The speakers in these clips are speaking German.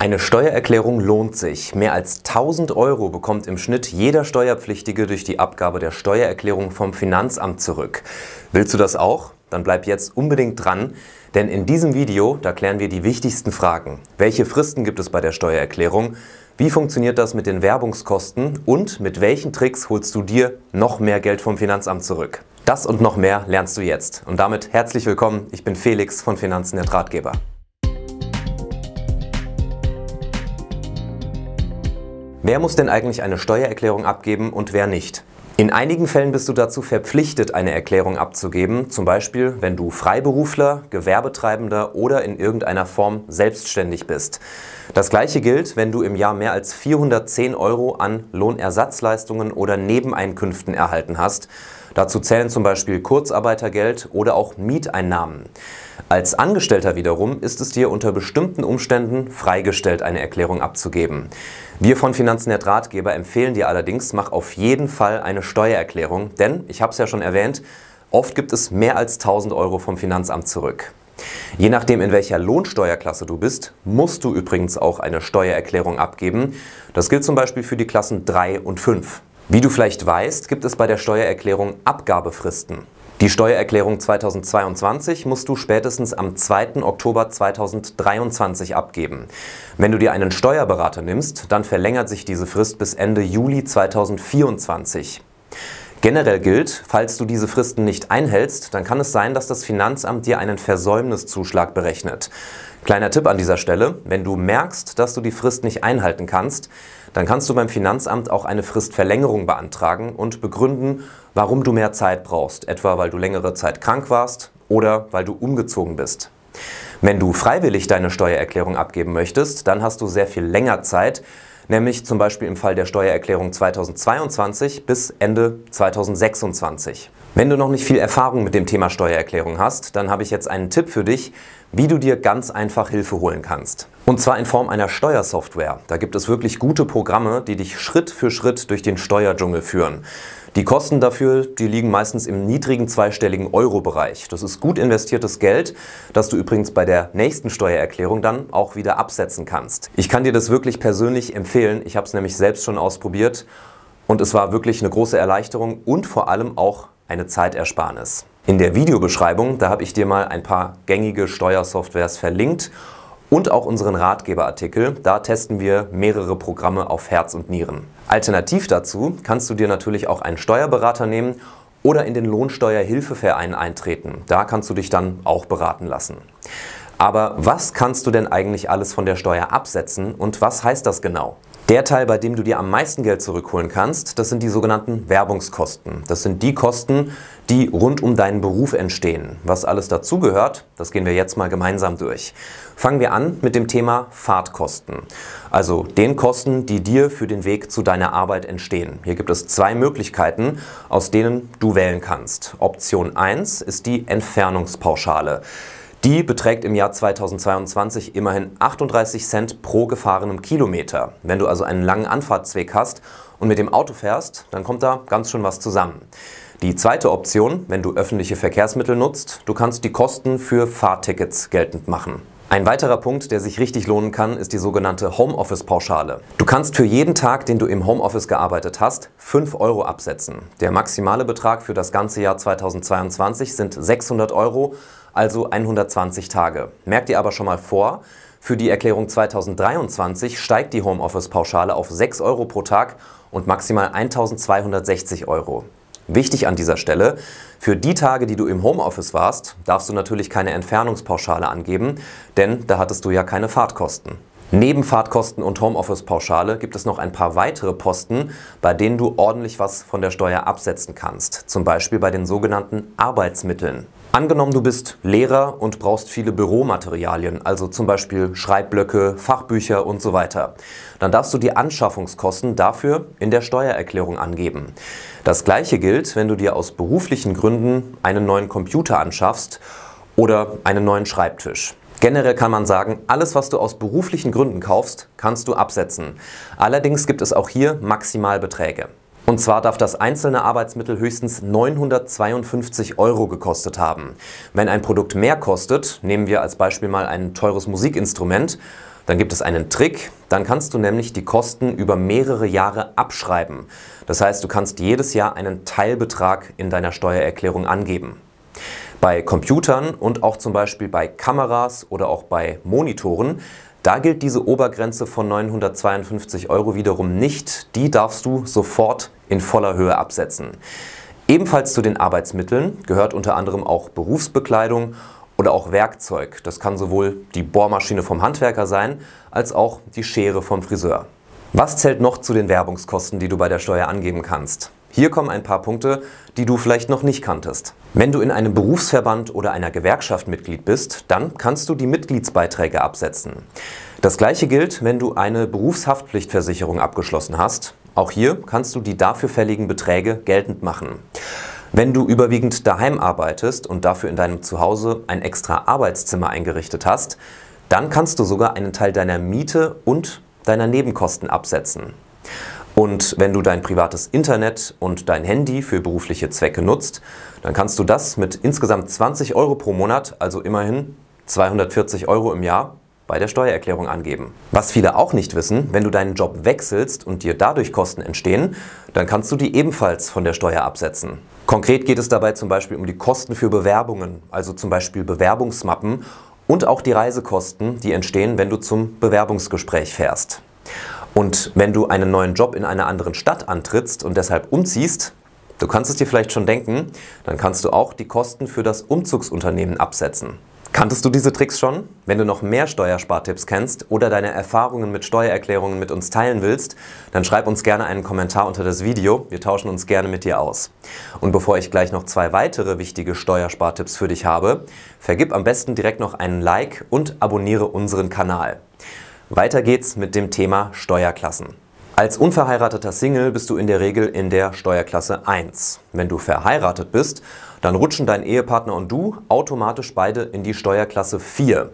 Eine Steuererklärung lohnt sich. Mehr als 1000 Euro bekommt im Schnitt jeder Steuerpflichtige durch die Abgabe der Steuererklärung vom Finanzamt zurück. Willst du das auch? Dann bleib jetzt unbedingt dran, denn in diesem Video, da klären wir die wichtigsten Fragen. Welche Fristen gibt es bei der Steuererklärung? Wie funktioniert das mit den Werbungskosten? Und mit welchen Tricks holst du dir noch mehr Geld vom Finanzamt zurück? Das und noch mehr lernst du jetzt. Und damit herzlich willkommen. Ich bin Felix von Finanzen der Drahtgeber. Wer muss denn eigentlich eine Steuererklärung abgeben und wer nicht? In einigen Fällen bist du dazu verpflichtet, eine Erklärung abzugeben, zum Beispiel wenn du Freiberufler, Gewerbetreibender oder in irgendeiner Form selbstständig bist. Das gleiche gilt, wenn du im Jahr mehr als 410 Euro an Lohnersatzleistungen oder Nebeneinkünften erhalten hast Dazu zählen zum Beispiel Kurzarbeitergeld oder auch Mieteinnahmen. Als Angestellter wiederum ist es dir unter bestimmten Umständen freigestellt, eine Erklärung abzugeben. Wir von Finanzen der Ratgeber empfehlen dir allerdings, mach auf jeden Fall eine Steuererklärung, denn, ich habe es ja schon erwähnt, oft gibt es mehr als 1000 Euro vom Finanzamt zurück. Je nachdem, in welcher Lohnsteuerklasse du bist, musst du übrigens auch eine Steuererklärung abgeben. Das gilt zum Beispiel für die Klassen 3 und 5. Wie du vielleicht weißt, gibt es bei der Steuererklärung Abgabefristen. Die Steuererklärung 2022 musst du spätestens am 2. Oktober 2023 abgeben. Wenn du dir einen Steuerberater nimmst, dann verlängert sich diese Frist bis Ende Juli 2024. Generell gilt, falls du diese Fristen nicht einhältst, dann kann es sein, dass das Finanzamt dir einen Versäumniszuschlag berechnet. Kleiner Tipp an dieser Stelle, wenn du merkst, dass du die Frist nicht einhalten kannst, dann kannst du beim Finanzamt auch eine Fristverlängerung beantragen und begründen, warum du mehr Zeit brauchst, etwa weil du längere Zeit krank warst oder weil du umgezogen bist. Wenn du freiwillig deine Steuererklärung abgeben möchtest, dann hast du sehr viel länger Zeit, nämlich zum Beispiel im Fall der Steuererklärung 2022 bis Ende 2026. Wenn du noch nicht viel Erfahrung mit dem Thema Steuererklärung hast, dann habe ich jetzt einen Tipp für dich, wie du dir ganz einfach Hilfe holen kannst. Und zwar in Form einer Steuersoftware. Da gibt es wirklich gute Programme, die dich Schritt für Schritt durch den Steuerdschungel führen. Die Kosten dafür, die liegen meistens im niedrigen zweistelligen Euro-Bereich. Das ist gut investiertes Geld, das du übrigens bei der nächsten Steuererklärung dann auch wieder absetzen kannst. Ich kann dir das wirklich persönlich empfehlen. Ich habe es nämlich selbst schon ausprobiert und es war wirklich eine große Erleichterung und vor allem auch eine Zeitersparnis. In der Videobeschreibung, da habe ich dir mal ein paar gängige Steuersoftwares verlinkt und auch unseren Ratgeberartikel. Da testen wir mehrere Programme auf Herz und Nieren. Alternativ dazu kannst du dir natürlich auch einen Steuerberater nehmen oder in den Lohnsteuerhilfeverein eintreten. Da kannst du dich dann auch beraten lassen. Aber was kannst du denn eigentlich alles von der Steuer absetzen und was heißt das genau? Der Teil, bei dem du dir am meisten Geld zurückholen kannst, das sind die sogenannten Werbungskosten. Das sind die Kosten, die rund um deinen Beruf entstehen. Was alles dazugehört, das gehen wir jetzt mal gemeinsam durch. Fangen wir an mit dem Thema Fahrtkosten. Also den Kosten, die dir für den Weg zu deiner Arbeit entstehen. Hier gibt es zwei Möglichkeiten, aus denen du wählen kannst. Option 1 ist die Entfernungspauschale. Die beträgt im Jahr 2022 immerhin 38 Cent pro gefahrenem Kilometer. Wenn du also einen langen Anfahrtsweg hast und mit dem Auto fährst, dann kommt da ganz schön was zusammen. Die zweite Option, wenn du öffentliche Verkehrsmittel nutzt, du kannst die Kosten für Fahrtickets geltend machen. Ein weiterer Punkt, der sich richtig lohnen kann, ist die sogenannte Homeoffice-Pauschale. Du kannst für jeden Tag, den du im Homeoffice gearbeitet hast, 5 Euro absetzen. Der maximale Betrag für das ganze Jahr 2022 sind 600 Euro, also 120 Tage. Merk dir aber schon mal vor, für die Erklärung 2023 steigt die Homeoffice-Pauschale auf 6 Euro pro Tag und maximal 1260 Euro. Wichtig an dieser Stelle, für die Tage, die du im Homeoffice warst, darfst du natürlich keine Entfernungspauschale angeben, denn da hattest du ja keine Fahrtkosten. Neben Fahrtkosten und Homeoffice-Pauschale gibt es noch ein paar weitere Posten, bei denen du ordentlich was von der Steuer absetzen kannst, zum Beispiel bei den sogenannten Arbeitsmitteln. Angenommen, du bist Lehrer und brauchst viele Büromaterialien, also zum Beispiel Schreibblöcke, Fachbücher und so weiter. Dann darfst du die Anschaffungskosten dafür in der Steuererklärung angeben. Das gleiche gilt, wenn du dir aus beruflichen Gründen einen neuen Computer anschaffst oder einen neuen Schreibtisch. Generell kann man sagen, alles, was du aus beruflichen Gründen kaufst, kannst du absetzen. Allerdings gibt es auch hier Maximalbeträge. Und zwar darf das einzelne Arbeitsmittel höchstens 952 Euro gekostet haben. Wenn ein Produkt mehr kostet, nehmen wir als Beispiel mal ein teures Musikinstrument, dann gibt es einen Trick, dann kannst du nämlich die Kosten über mehrere Jahre abschreiben. Das heißt, du kannst jedes Jahr einen Teilbetrag in deiner Steuererklärung angeben. Bei Computern und auch zum Beispiel bei Kameras oder auch bei Monitoren da gilt diese Obergrenze von 952 Euro wiederum nicht. Die darfst du sofort in voller Höhe absetzen. Ebenfalls zu den Arbeitsmitteln gehört unter anderem auch Berufsbekleidung oder auch Werkzeug. Das kann sowohl die Bohrmaschine vom Handwerker sein, als auch die Schere vom Friseur. Was zählt noch zu den Werbungskosten, die du bei der Steuer angeben kannst? Hier kommen ein paar Punkte, die du vielleicht noch nicht kanntest. Wenn du in einem Berufsverband oder einer Gewerkschaft Mitglied bist, dann kannst du die Mitgliedsbeiträge absetzen. Das gleiche gilt, wenn du eine Berufshaftpflichtversicherung abgeschlossen hast. Auch hier kannst du die dafür fälligen Beträge geltend machen. Wenn du überwiegend daheim arbeitest und dafür in deinem Zuhause ein extra Arbeitszimmer eingerichtet hast, dann kannst du sogar einen Teil deiner Miete und deiner Nebenkosten absetzen. Und wenn du dein privates Internet und dein Handy für berufliche Zwecke nutzt, dann kannst du das mit insgesamt 20 Euro pro Monat, also immerhin 240 Euro im Jahr, bei der Steuererklärung angeben. Was viele auch nicht wissen, wenn du deinen Job wechselst und dir dadurch Kosten entstehen, dann kannst du die ebenfalls von der Steuer absetzen. Konkret geht es dabei zum Beispiel um die Kosten für Bewerbungen, also zum Beispiel Bewerbungsmappen und auch die Reisekosten, die entstehen, wenn du zum Bewerbungsgespräch fährst. Und wenn du einen neuen Job in einer anderen Stadt antrittst und deshalb umziehst, du kannst es dir vielleicht schon denken, dann kannst du auch die Kosten für das Umzugsunternehmen absetzen. Kanntest du diese Tricks schon? Wenn du noch mehr Steuerspartipps kennst oder deine Erfahrungen mit Steuererklärungen mit uns teilen willst, dann schreib uns gerne einen Kommentar unter das Video. Wir tauschen uns gerne mit dir aus. Und bevor ich gleich noch zwei weitere wichtige Steuerspartipps für dich habe, vergib am besten direkt noch einen Like und abonniere unseren Kanal. Weiter geht's mit dem Thema Steuerklassen. Als unverheirateter Single bist du in der Regel in der Steuerklasse 1. Wenn du verheiratet bist, dann rutschen dein Ehepartner und du automatisch beide in die Steuerklasse 4.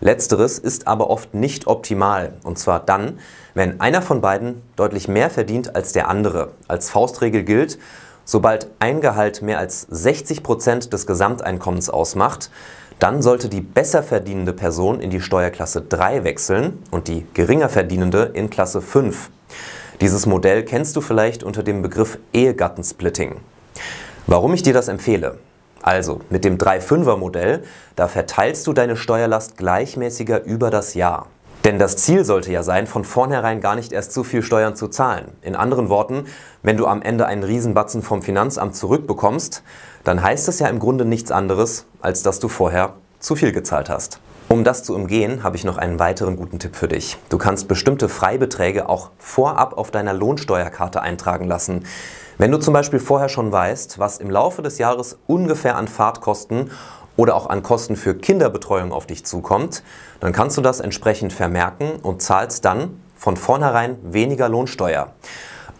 Letzteres ist aber oft nicht optimal, und zwar dann, wenn einer von beiden deutlich mehr verdient als der andere. Als Faustregel gilt, sobald ein Gehalt mehr als 60% Prozent des Gesamteinkommens ausmacht, dann sollte die besser verdienende Person in die Steuerklasse 3 wechseln und die geringer verdienende in Klasse 5. Dieses Modell kennst du vielleicht unter dem Begriff Ehegattensplitting. Warum ich dir das empfehle? Also, mit dem 3-5er-Modell, da verteilst du deine Steuerlast gleichmäßiger über das Jahr. Denn das Ziel sollte ja sein, von vornherein gar nicht erst zu viel Steuern zu zahlen. In anderen Worten, wenn du am Ende einen Riesenbatzen vom Finanzamt zurückbekommst, dann heißt das ja im Grunde nichts anderes, als dass du vorher zu viel gezahlt hast. Um das zu umgehen, habe ich noch einen weiteren guten Tipp für dich. Du kannst bestimmte Freibeträge auch vorab auf deiner Lohnsteuerkarte eintragen lassen. Wenn du zum Beispiel vorher schon weißt, was im Laufe des Jahres ungefähr an Fahrtkosten oder auch an Kosten für Kinderbetreuung auf dich zukommt, dann kannst du das entsprechend vermerken und zahlst dann von vornherein weniger Lohnsteuer.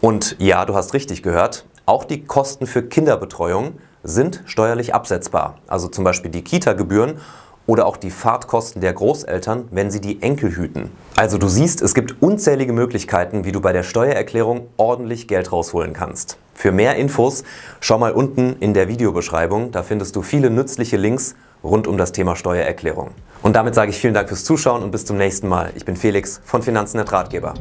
Und ja, du hast richtig gehört, auch die Kosten für Kinderbetreuung sind steuerlich absetzbar. Also zum Beispiel die Kita-Gebühren oder auch die Fahrtkosten der Großeltern, wenn sie die Enkel hüten. Also du siehst, es gibt unzählige Möglichkeiten, wie du bei der Steuererklärung ordentlich Geld rausholen kannst. Für mehr Infos schau mal unten in der Videobeschreibung, da findest du viele nützliche Links rund um das Thema Steuererklärung. Und damit sage ich vielen Dank fürs Zuschauen und bis zum nächsten Mal. Ich bin Felix von Finanzen der Ratgeber.